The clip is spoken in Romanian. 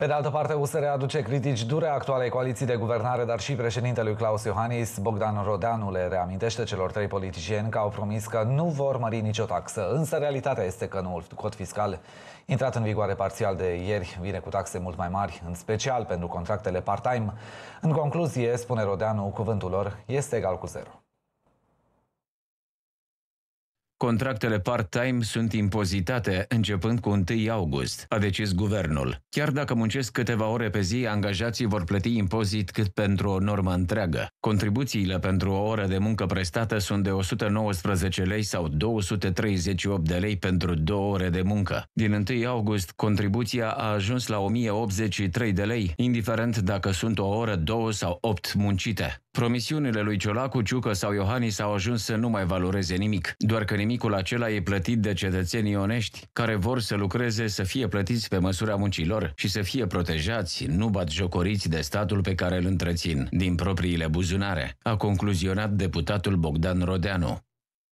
Pe de altă parte, USR aduce critici dure actualei coaliții de guvernare, dar și președintelui Claus Iohannis, Bogdan Rodeanu le reamintește celor trei politicieni că au promis că nu vor mări nicio taxă, însă realitatea este că noul cod fiscal intrat în vigoare parțial de ieri vine cu taxe mult mai mari, în special pentru contractele part-time. În concluzie, spune Rodeanu, cuvântul lor este egal cu zero. Contractele part-time sunt impozitate începând cu 1 august, a decis guvernul. Chiar dacă muncesc câteva ore pe zi, angajații vor plăti impozit cât pentru o normă întreagă. Contribuțiile pentru o oră de muncă prestată sunt de 119 lei sau 238 de lei pentru două ore de muncă. Din 1 august, contribuția a ajuns la 1083 de lei, indiferent dacă sunt o oră, două sau opt muncite. Promisiunile lui Ciolacu, Ciucă sau Iohannis au ajuns să nu mai valoreze nimic, doar că nimicul acela e plătit de cetățenii onești care vor să lucreze, să fie plătiți pe măsura muncilor și să fie protejați, nu bat jocoriți de statul pe care îl întrețin, din propriile buzunare, a concluzionat deputatul Bogdan Rodeanu.